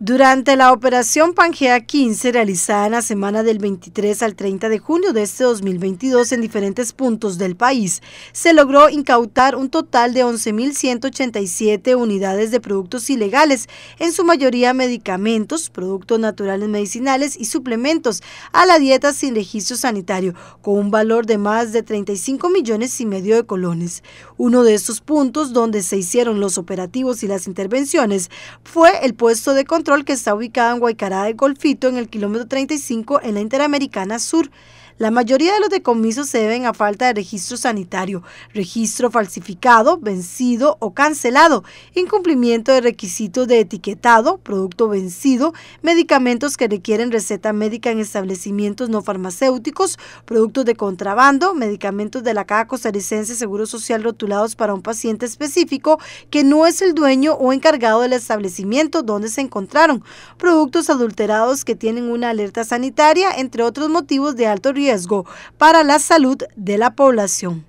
Durante la operación Pangea 15, realizada en la semana del 23 al 30 de junio de este 2022 en diferentes puntos del país, se logró incautar un total de 11.187 unidades de productos ilegales, en su mayoría medicamentos, productos naturales medicinales y suplementos a la dieta sin registro sanitario, con un valor de más de 35 millones y medio de colones. Uno de estos puntos donde se hicieron los operativos y las intervenciones fue el puesto de control que está ubicada en Guaycará de Golfito, en el kilómetro 35 en la Interamericana Sur. La mayoría de los decomisos se deben a falta de registro sanitario, registro falsificado, vencido o cancelado, incumplimiento de requisitos de etiquetado, producto vencido, medicamentos que requieren receta médica en establecimientos no farmacéuticos, productos de contrabando, medicamentos de la Caja Costarricense Seguro Social rotulados para un paciente específico que no es el dueño o encargado del establecimiento donde se encontraron, productos adulterados que tienen una alerta sanitaria, entre otros motivos de alto riesgo riesgo para la salud de la población.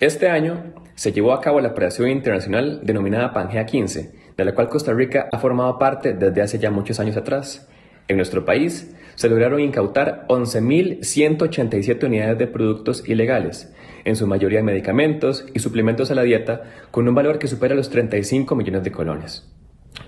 Este año se llevó a cabo la operación internacional denominada Pangea 15, de la cual Costa Rica ha formado parte desde hace ya muchos años atrás. En nuestro país se lograron incautar 11.187 unidades de productos ilegales, en su mayoría medicamentos y suplementos a la dieta, con un valor que supera los 35 millones de colones.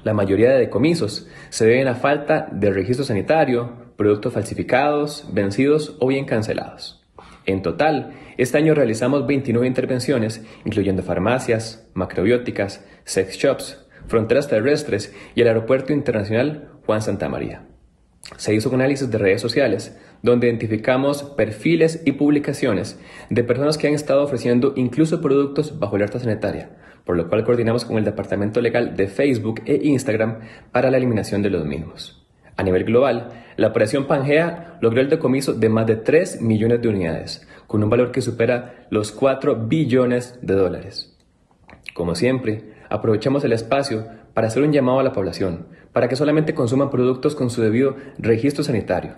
La mayoría de decomisos se deben a falta de registro sanitario, productos falsificados, vencidos o bien cancelados. En total, este año realizamos 29 intervenciones, incluyendo farmacias, macrobióticas, sex shops, fronteras terrestres y el Aeropuerto Internacional Juan Santa María. Se hizo un análisis de redes sociales, donde identificamos perfiles y publicaciones de personas que han estado ofreciendo incluso productos bajo alerta sanitaria, por lo cual coordinamos con el Departamento Legal de Facebook e Instagram para la eliminación de los mismos. A nivel global, la operación Pangea logró el decomiso de más de 3 millones de unidades, con un valor que supera los 4 billones de dólares. Como siempre, aprovechamos el espacio para hacer un llamado a la población, para que solamente consuman productos con su debido registro sanitario.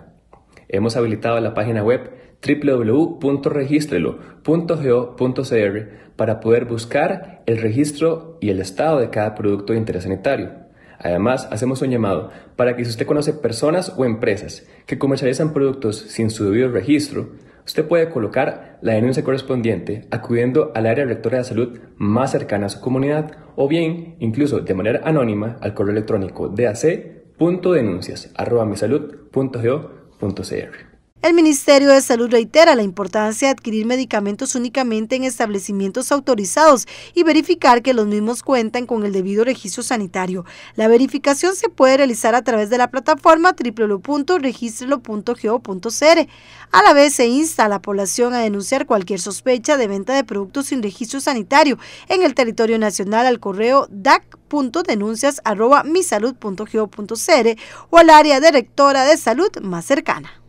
Hemos habilitado la página web www.registrelo.go.cr para poder buscar el registro y el estado de cada producto de interés sanitario. Además, hacemos un llamado para que si usted conoce personas o empresas que comercializan productos sin su debido registro, usted puede colocar la denuncia correspondiente acudiendo al área rectora de salud más cercana a su comunidad o bien incluso de manera anónima al correo electrónico dac.denuncias.misalud.go.cr. El Ministerio de Salud reitera la importancia de adquirir medicamentos únicamente en establecimientos autorizados y verificar que los mismos cuentan con el debido registro sanitario. La verificación se puede realizar a través de la plataforma www.registrelo.geo.cr. A la vez se insta a la población a denunciar cualquier sospecha de venta de productos sin registro sanitario en el territorio nacional al correo dac.denuncias.misalud.go.cr o al área directora de salud más cercana.